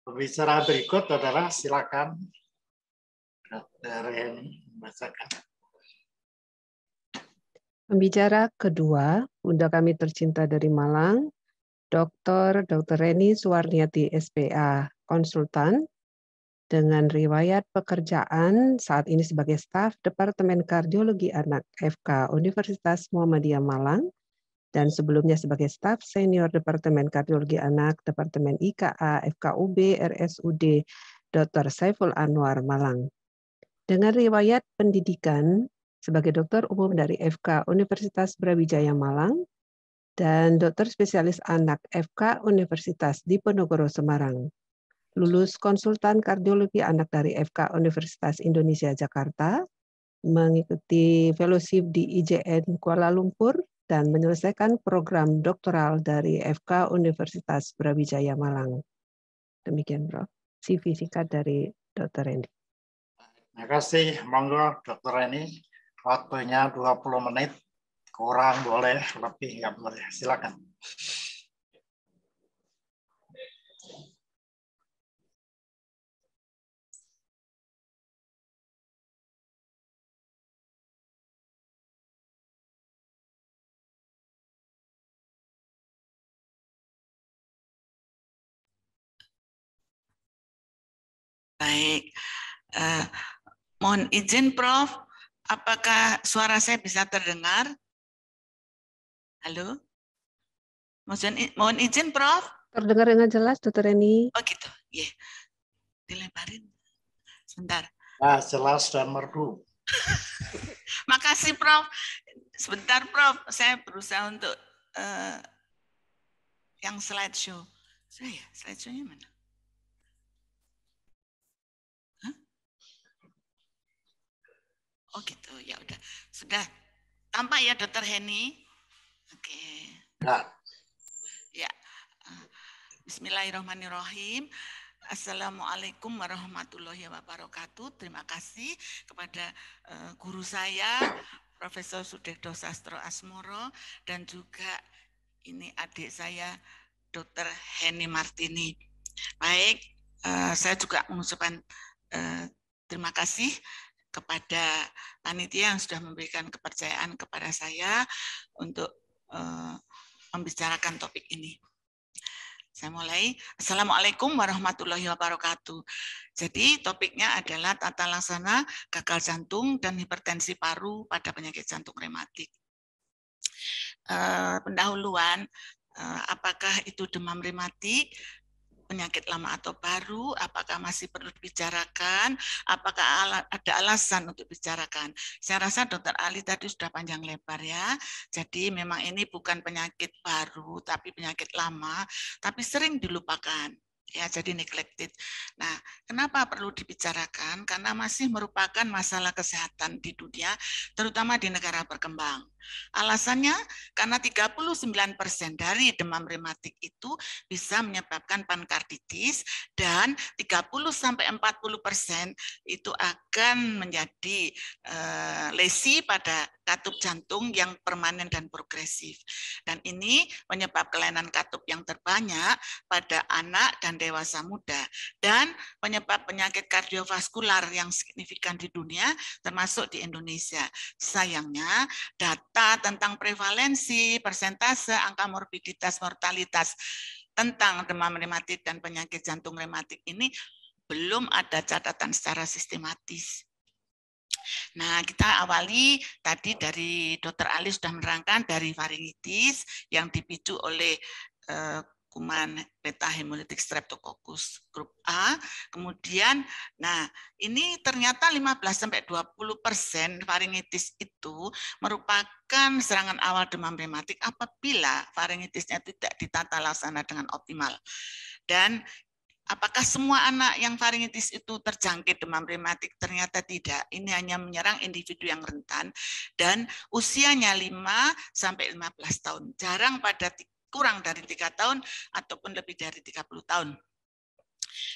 Pembicara berikut adalah silakan Dr. Reni membacakan. Pembicara kedua, Bunda kami tercinta dari Malang, Dr. Dr. Reni Suwarniati SPA, konsultan dengan riwayat pekerjaan saat ini sebagai staf Departemen Kardiologi Anak FK Universitas Muhammadiyah Malang dan sebelumnya sebagai staf senior Departemen Kardiologi Anak, Departemen IKA, FKUB, RSUD, Dr. Saiful Anwar Malang. Dengan riwayat pendidikan sebagai dokter umum dari FK Universitas Brawijaya Malang dan dokter spesialis anak FK Universitas Diponegoro Semarang. Lulus konsultan kardiologi anak dari FK Universitas Indonesia Jakarta, mengikuti fellowship di IJN Kuala Lumpur dan menyelesaikan program doktoral dari FK Universitas Brawijaya Malang. Demikian, Prof. CV singkat dari Dr. Reni. Terima kasih, monggo Dr. Reni. Waktunya 20 menit, kurang boleh, lebih nggak boleh. Silakan. Baik. Uh, mohon izin Prof, apakah suara saya bisa terdengar? Halo? Mohon, mohon izin Prof. Terdengar dengan jelas, Dokter Reni. Oh gitu, ya. Yeah. Dilebarin. Sebentar. ah jelas dan merdu. Makasih Prof. Sebentar Prof, saya berusaha untuk uh, yang slideshow. Saya, ya, slideshow-nya mana? Oh gitu, ya udah. Sudah tampak ya Dokter Heni. Oke. Okay. Ya. ya. Eh, bismillahirrahmanirrahim. Assalamualaikum warahmatullahi wabarakatuh. Terima kasih kepada eh, guru saya Profesor Sudekdo Sastro Asmoro dan juga ini adik saya Dokter Heni Martini. Baik, eh, saya juga mengucapkan terima kasih kepada panitia yang sudah memberikan kepercayaan kepada saya untuk eh, membicarakan topik ini. Saya mulai. Assalamualaikum warahmatullahi wabarakatuh. Jadi topiknya adalah tata laksana gagal jantung dan hipertensi paru pada penyakit jantung rematik. Eh, pendahuluan, eh, apakah itu demam rematik, penyakit lama atau baru, apakah masih perlu dibicarakan, apakah ala, ada alasan untuk bicarakan. Saya rasa dokter Ali tadi sudah panjang lebar ya. Jadi memang ini bukan penyakit baru, tapi penyakit lama, tapi sering dilupakan ya jadi neglected. Nah, Kenapa perlu dibicarakan? Karena masih merupakan masalah kesehatan di dunia, terutama di negara berkembang. Alasannya karena 39% dari demam rematik itu bisa menyebabkan pankarditis dan 30-40% itu akan menjadi eh, lesi pada katup jantung yang permanen dan progresif. Dan ini penyebab kelainan katup yang terbanyak pada anak dan dewasa muda. Dan penyebab penyebab penyakit kardiovaskular yang signifikan di dunia, termasuk di Indonesia. Sayangnya, data tentang prevalensi, persentase, angka morbiditas, mortalitas tentang demam rematik dan penyakit jantung rematik ini belum ada catatan secara sistematis. Nah, kita awali tadi dari Dr. Ali sudah menerangkan dari faringitis yang dipicu oleh eh, kuman beta hemolytic streptococcus grup A. Kemudian, nah ini ternyata 15-20 persen faringitis itu merupakan serangan awal demam rematik apabila faringitisnya tidak ditata laksana dengan optimal. Dan apakah semua anak yang faringitis itu terjangkit demam rematik? Ternyata tidak. Ini hanya menyerang individu yang rentan dan usianya 5 sampai 15 tahun. Jarang pada kurang dari tiga tahun ataupun lebih dari 30 tahun.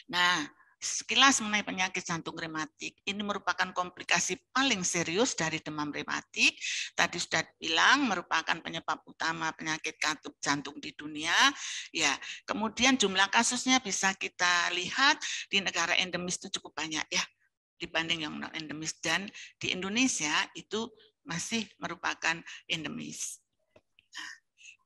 Nah, sekilas mengenai penyakit jantung rematik. Ini merupakan komplikasi paling serius dari demam rematik. Tadi sudah bilang merupakan penyebab utama penyakit katup jantung di dunia. Ya, kemudian jumlah kasusnya bisa kita lihat di negara endemis itu cukup banyak ya dibanding yang non endemis dan di Indonesia itu masih merupakan endemis. Nah,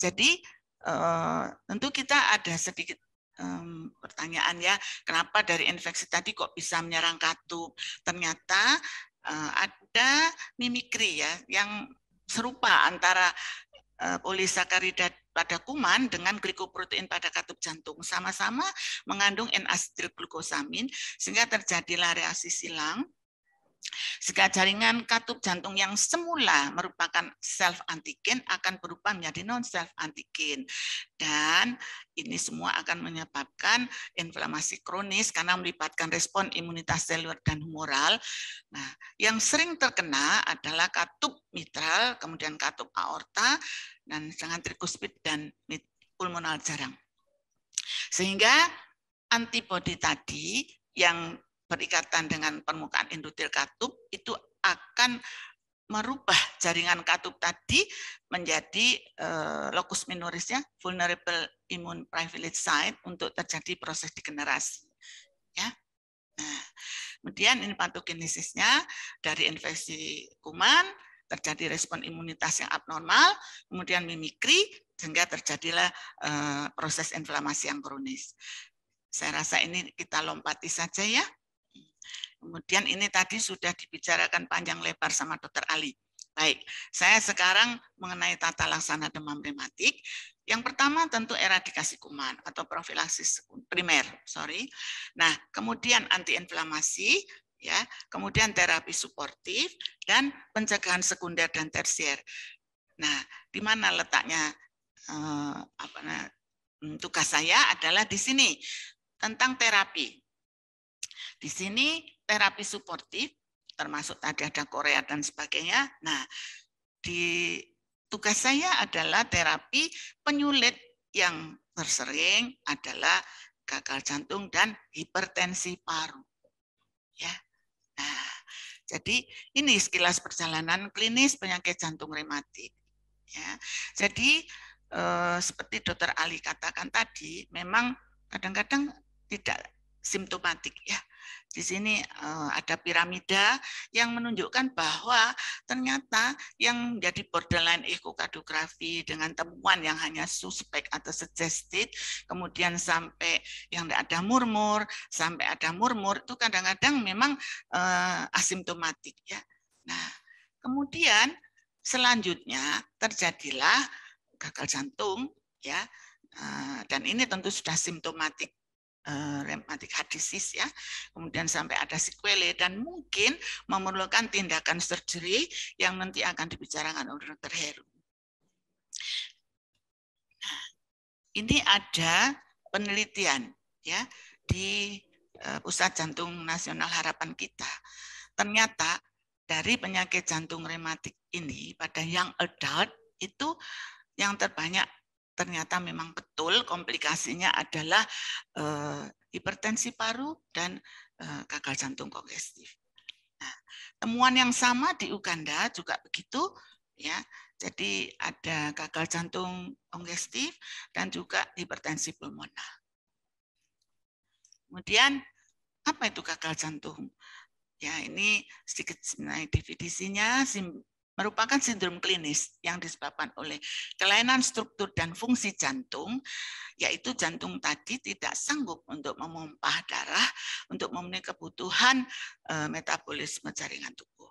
jadi Eh, tentu kita ada sedikit um, pertanyaan ya, kenapa dari infeksi tadi kok bisa menyerang katup? Ternyata uh, ada mimikri ya yang serupa antara uh, eh, polisakarida pada kuman dengan glikoprotein pada katup jantung sama-sama mengandung N-acetil sehingga terjadilah reaksi silang jika jaringan katup jantung yang semula merupakan self antigen akan berubah menjadi non self antigen dan ini semua akan menyebabkan inflamasi kronis karena melibatkan respon imunitas seluler dan humoral. Nah, yang sering terkena adalah katup mitral, kemudian katup aorta dan dengan trikuspid dan pulmonal jarang. Sehingga antibodi tadi yang berikatan dengan permukaan endotel katup itu akan merubah jaringan katup tadi menjadi eh, locus minorisnya vulnerable immune privilege site untuk terjadi proses degenerasi. Ya. Nah, kemudian ini patogenesisnya dari infeksi kuman terjadi respon imunitas yang abnormal, kemudian mimikri sehingga terjadilah eh, proses inflamasi yang kronis. Saya rasa ini kita lompati saja ya. Kemudian ini tadi sudah dibicarakan panjang lebar sama dokter Ali. Baik, saya sekarang mengenai tata laksana demam rematik. Yang pertama tentu eradikasi kuman atau profilaksis primer, sorry. Nah, kemudian antiinflamasi, ya, kemudian terapi suportif dan pencegahan sekunder dan tersier. Nah, di mana letaknya eh, apa nah, tugas saya adalah di sini tentang terapi. Di sini terapi suportif, termasuk tadi ada Korea dan sebagainya. Nah, di tugas saya adalah terapi penyulit yang tersering adalah gagal jantung dan hipertensi paru. Ya. Nah, jadi ini sekilas perjalanan klinis penyakit jantung rematik. Ya. Jadi eh, seperti dokter Ali katakan tadi, memang kadang-kadang tidak simptomatik ya. Di sini eh, ada piramida yang menunjukkan bahwa ternyata yang jadi borderline ekokardiografi dengan temuan yang hanya suspek atau suggested, kemudian sampai yang tidak ada murmur, sampai ada murmur itu kadang-kadang memang eh, asimptomatik ya. Nah, kemudian selanjutnya terjadilah gagal jantung ya eh, dan ini tentu sudah simptomatik rematik eh, rheumatic disease ya, kemudian sampai ada sequelae dan mungkin memerlukan tindakan surgery yang nanti akan dibicarakan oleh dokter Heru. Nah, ini ada penelitian ya di eh, Pusat Jantung Nasional Harapan Kita. Ternyata dari penyakit jantung rematik ini pada yang adult itu yang terbanyak ternyata memang betul komplikasinya adalah uh, hipertensi paru dan uh, gagal jantung kongestif. Nah, temuan yang sama di Uganda juga begitu ya. Jadi ada gagal jantung kongestif dan juga hipertensi pulmonal. Kemudian apa itu gagal jantung? Ya, ini sedikit mengenai definisinya merupakan sindrom klinis yang disebabkan oleh kelainan struktur dan fungsi jantung, yaitu jantung tadi tidak sanggup untuk memompah darah untuk memenuhi kebutuhan eh, metabolisme jaringan tubuh.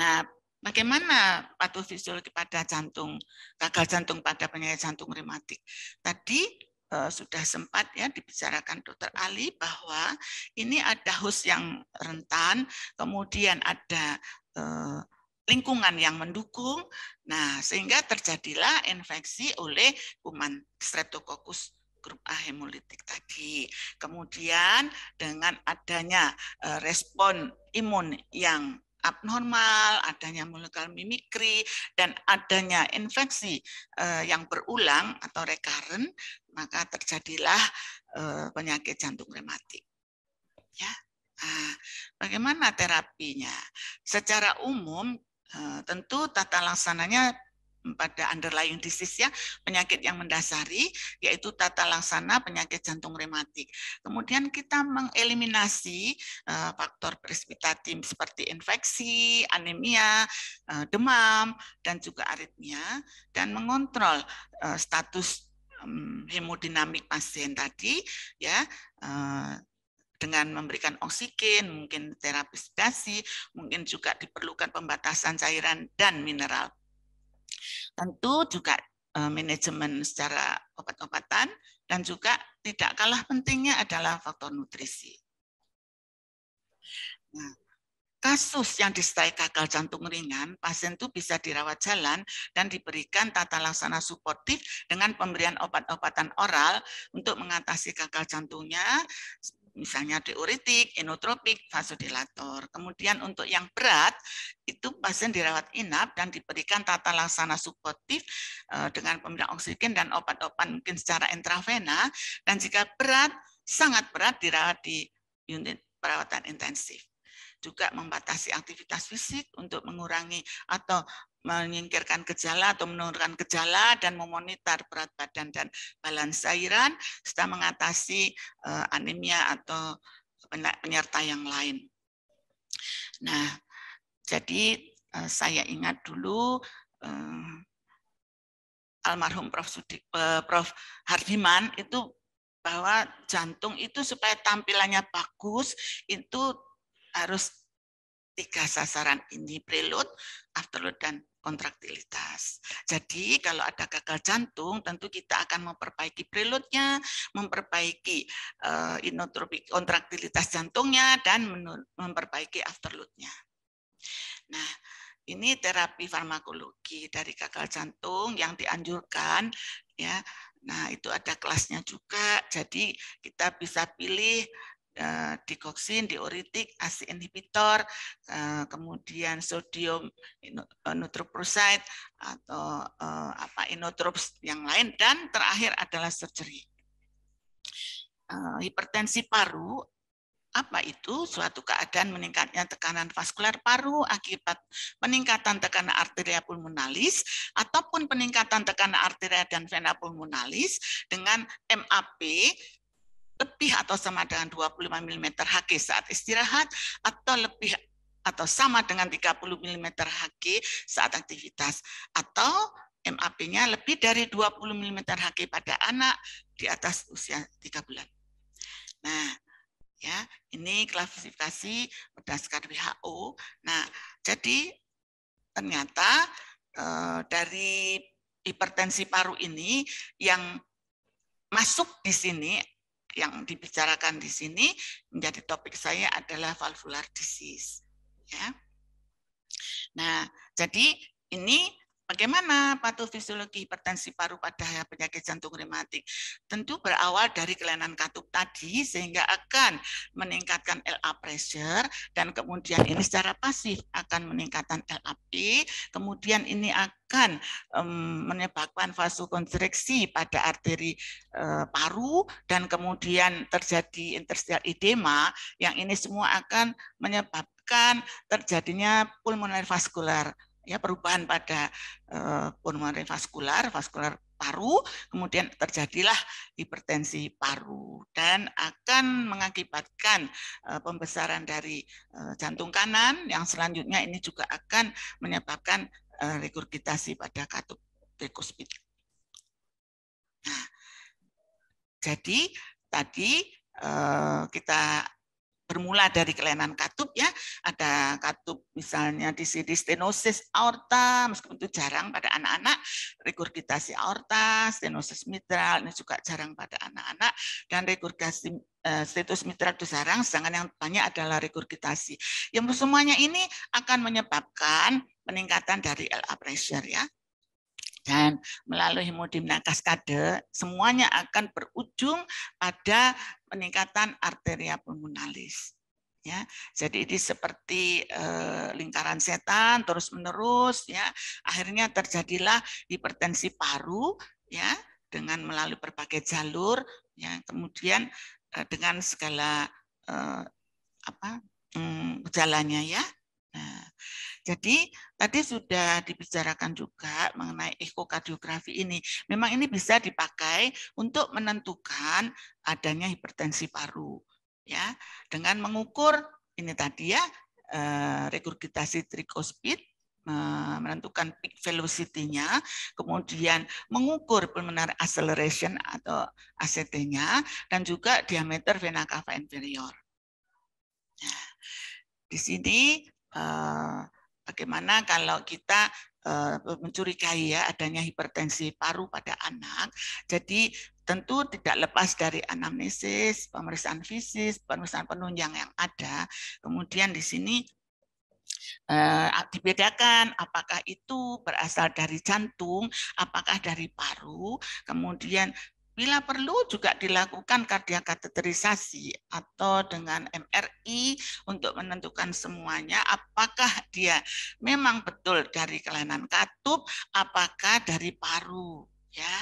Nah, bagaimana patofisiologi pada jantung gagal jantung pada penyakit jantung rematik tadi eh, sudah sempat ya dibicarakan dokter Ali bahwa ini ada host yang rentan kemudian ada eh, lingkungan yang mendukung. Nah, sehingga terjadilah infeksi oleh kuman Streptococcus grup A hemolitik tadi. Kemudian dengan adanya e, respon imun yang abnormal, adanya molekul mimikri, dan adanya infeksi e, yang berulang atau rekaren, maka terjadilah e, penyakit jantung rematik. Ya. Nah, bagaimana terapinya? Secara umum Eh, tentu tata laksananya pada underlying disease ya, penyakit yang mendasari yaitu tata laksana penyakit jantung rematik. Kemudian kita mengeliminasi uh, faktor presbitatim seperti infeksi, anemia, uh, demam dan juga aritmia dan mengontrol uh, status um, hemodinamik pasien tadi ya. Uh, dengan memberikan oksigen, mungkin terapi sedasi, mungkin juga diperlukan pembatasan cairan dan mineral. Tentu juga e, manajemen secara obat-obatan dan juga tidak kalah pentingnya adalah faktor nutrisi. Nah, kasus yang disertai gagal jantung ringan, pasien itu bisa dirawat jalan dan diberikan tata laksana suportif dengan pemberian obat-obatan oral untuk mengatasi gagal jantungnya misalnya diuretik, enotropik, vasodilator. Kemudian untuk yang berat, itu pasien dirawat inap dan diberikan tata laksana suportif eh, dengan pemberian oksigen dan obat-obat mungkin secara intravena. Dan jika berat, sangat berat dirawat di unit perawatan intensif juga membatasi aktivitas fisik untuk mengurangi atau menyingkirkan gejala atau menurunkan gejala dan memonitor berat badan dan balans cairan serta mengatasi eh, anemia atau penyerta yang lain. Nah, jadi eh, saya ingat dulu eh, almarhum Prof. Sudi, Prof. Hardiman itu bahwa jantung itu supaya tampilannya bagus itu harus tiga sasaran ini preload, afterload dan kontraktilitas. Jadi kalau ada gagal jantung, tentu kita akan memperbaiki preludnya, memperbaiki uh, eh, inotropik kontraktilitas jantungnya, dan memperbaiki afterloadnya. Nah, ini terapi farmakologi dari gagal jantung yang dianjurkan ya. Nah, itu ada kelasnya juga. Jadi kita bisa pilih Eh, dikoksin, diuritik, ASI inhibitor, eh, kemudian sodium nutroprusaid eh, atau apa inotrops yang lain dan terakhir adalah surgery. Hipertensi paru apa itu suatu keadaan meningkatnya tekanan vaskular paru akibat peningkatan tekanan arteria pulmonalis ataupun peningkatan tekanan arteria dan vena pulmonalis dengan MAP lebih atau sama dengan 25 mm Hg saat istirahat atau lebih atau sama dengan 30 mm Hg saat aktivitas atau MAP-nya lebih dari 20 mm Hg pada anak di atas usia 3 bulan. Nah, ya, ini klasifikasi berdasarkan WHO. Nah, jadi ternyata eh, dari hipertensi paru ini yang masuk di sini yang dibicarakan di sini menjadi topik saya adalah valvular disease. Ya. Nah, jadi ini Bagaimana patofisiologi hipertensi paru pada penyakit jantung rematik? Tentu berawal dari kelainan katup tadi sehingga akan meningkatkan LA pressure dan kemudian ini secara pasif akan meningkatkan LAP, kemudian ini akan um, menyebabkan vasokonstriksi pada arteri uh, paru dan kemudian terjadi interstitial edema yang ini semua akan menyebabkan terjadinya pulmoner vaskular ya perubahan pada eh, uh, vaskular, vaskular paru, kemudian terjadilah hipertensi paru dan akan mengakibatkan eh, pembesaran dari eh, jantung kanan yang selanjutnya ini juga akan menyebabkan uh, regurgitasi pada katup tricuspid. Nah, jadi tadi kita bermula dari kelainan katup ya ada katup misalnya di sini stenosis aorta meskipun itu jarang pada anak-anak regurgitasi aorta stenosis mitral ini juga jarang pada anak-anak dan regurgitasi eh, status mitral itu jarang, sedangkan yang banyak adalah regurgitasi. Yang semuanya ini akan menyebabkan peningkatan dari LA pressure ya. Dan melalui hemodinamika kaskade, semuanya akan berujung pada peningkatan arteria pulmonalis. Ya, jadi ini seperti eh, lingkaran setan terus menerus ya. Akhirnya terjadilah hipertensi paru ya dengan melalui berbagai jalur ya kemudian eh, dengan segala eh, apa mm, gejalanya ya. Nah, jadi tadi sudah dibicarakan juga mengenai ekokardiografi ini. Memang ini bisa dipakai untuk menentukan adanya hipertensi paru ya dengan mengukur ini tadi ya eh, regurgitasi trikospid menentukan peak velocity-nya, kemudian mengukur pulmonary acceleration atau ACT-nya, dan juga diameter vena cava inferior. Nah, di sini eh, Bagaimana kalau kita eh, mencurigai ya adanya hipertensi paru pada anak. Jadi tentu tidak lepas dari anamnesis, pemeriksaan fisik, pemeriksaan penunjang yang ada. Kemudian di sini eh, dibedakan apakah itu berasal dari jantung, apakah dari paru, kemudian Bila perlu juga dilakukan kardiakateterisasi atau dengan MRI untuk menentukan semuanya apakah dia memang betul dari kelainan katup, apakah dari paru, ya.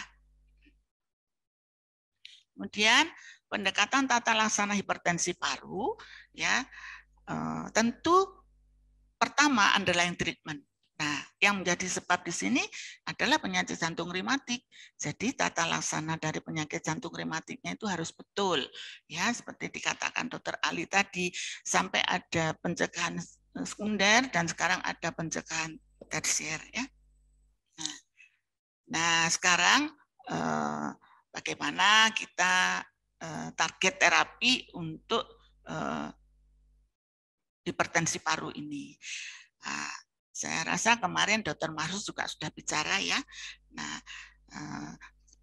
Kemudian pendekatan tata laksana hipertensi paru, ya, eh, tentu pertama underlying treatment. Nah, yang menjadi sebab di sini adalah penyakit jantung rematik. Jadi tata laksana dari penyakit jantung rematiknya itu harus betul. Ya, seperti dikatakan Dokter Ali tadi sampai ada pencegahan sekunder dan sekarang ada pencegahan tersier ya. Nah, nah sekarang eh, bagaimana kita eh, target terapi untuk eh, hipertensi paru ini. Nah, saya rasa kemarin dokter Marus juga sudah bicara ya. Nah, eh,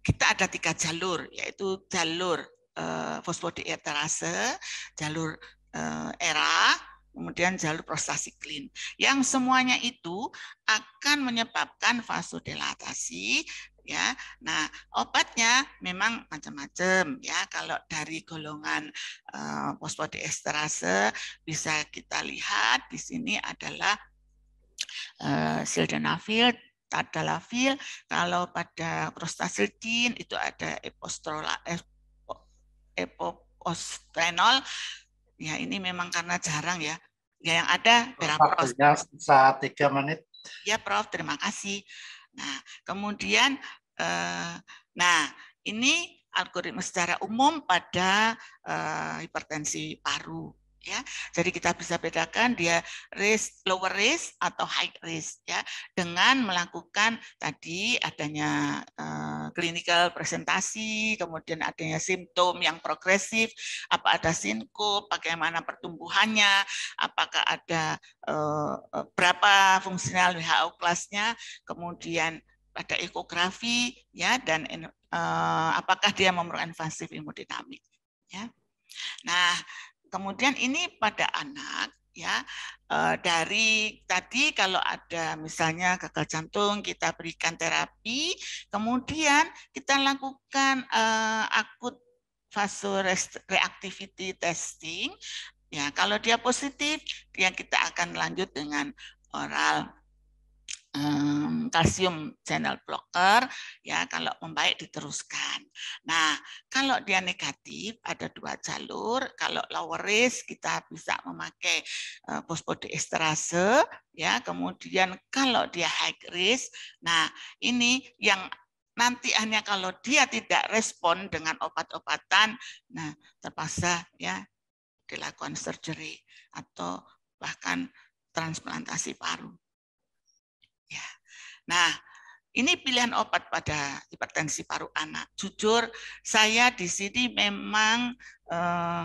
kita ada tiga jalur, yaitu jalur eh, fosfodiesterase, jalur eh, ERA, kemudian jalur prostastiklin. Yang semuanya itu akan menyebabkan vasodilatasi ya. Nah, obatnya memang macam-macam ya. Kalau dari golongan eh, fosfodiesterase bisa kita lihat di sini adalah Eh, sildenafil, tadalafil, kalau pada prostaglandin itu ada epostrola, epoprostenol. Ya ini memang karena jarang ya. Ya yang ada berapa? saat tiga menit. Ya Prof, terima kasih. Nah kemudian, eh, nah ini algoritma secara umum pada eh, hipertensi paru ya. Jadi kita bisa bedakan dia risk lower risk atau high risk ya dengan melakukan tadi adanya uh, clinical presentasi, kemudian adanya simptom yang progresif, apa ada sinkup, bagaimana pertumbuhannya, apakah ada uh, berapa fungsional WHO kelasnya, kemudian ada ekografi ya dan eh, apakah dia memerlukan invasif imodinamik ya. Nah, kemudian ini pada anak ya eh, dari tadi kalau ada misalnya gagal jantung kita berikan terapi kemudian kita lakukan eh, akut vasoreactivity testing ya kalau dia positif yang kita akan lanjut dengan oral kalsium channel blocker ya kalau membaik diteruskan. Nah, kalau dia negatif ada dua jalur, kalau lower risk kita bisa memakai uh, eh, fosfodiesterase ya, kemudian kalau dia high risk, nah ini yang nanti hanya kalau dia tidak respon dengan obat-obatan, nah terpaksa ya dilakukan surgery atau bahkan transplantasi paru. Ya. Nah, ini pilihan obat pada hipertensi paru anak. Jujur, saya di sini memang eh,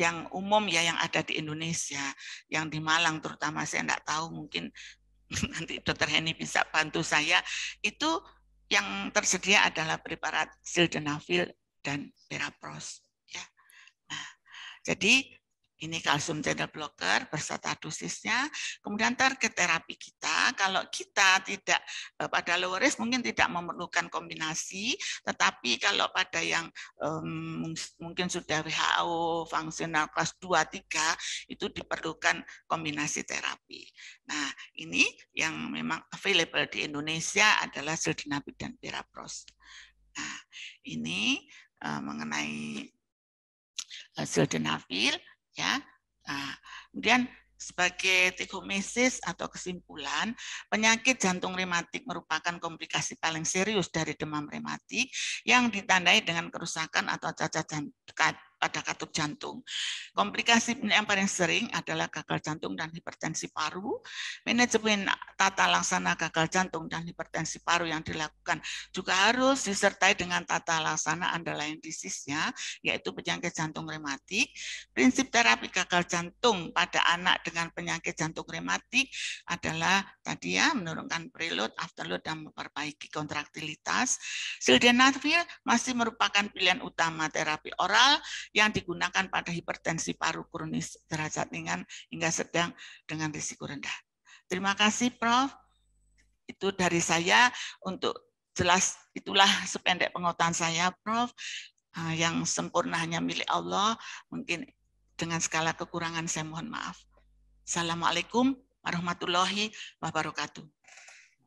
yang umum ya yang ada di Indonesia, yang di Malang terutama saya tidak tahu mungkin nanti Dokter Heni bisa bantu saya. Itu yang tersedia adalah preparat sildenafil dan verapros. Ya. Nah, jadi ini kalsium channel blocker berserta dosisnya. Kemudian target terapi kita, kalau kita tidak eh, pada low risk mungkin tidak memerlukan kombinasi, tetapi kalau pada yang um, mungkin sudah WHO fungsional kelas 2 3 itu diperlukan kombinasi terapi. Nah, ini yang memang available di Indonesia adalah sildenafil dan pirapros. Nah, ini uh, mengenai eh, sildenafil ya. Nah, kemudian sebagai tegomesis atau kesimpulan, penyakit jantung rematik merupakan komplikasi paling serius dari demam rematik yang ditandai dengan kerusakan atau cacat jantung pada katup jantung. Komplikasi yang paling sering adalah gagal jantung dan hipertensi paru. Manajemen tata laksana gagal jantung dan hipertensi paru yang dilakukan juga harus disertai dengan tata laksana underlying disease-nya, yaitu penyakit jantung rematik. Prinsip terapi gagal jantung pada anak dengan penyakit jantung rematik adalah tadi ya menurunkan preload, afterload, dan memperbaiki kontraktilitas. Sildenafil masih merupakan pilihan utama terapi oral yang digunakan pada hipertensi paru kronis derajat ringan hingga sedang dengan risiko rendah. Terima kasih Prof. Itu dari saya untuk jelas itulah sependek pengotan saya Prof. Ah, yang sempurna hanya milik Allah. Mungkin dengan skala kekurangan saya mohon maaf. Assalamualaikum warahmatullahi wabarakatuh.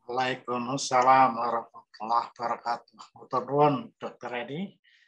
Waalaikumsalam warahmatullahi wabarakatuh. Dr. Edi.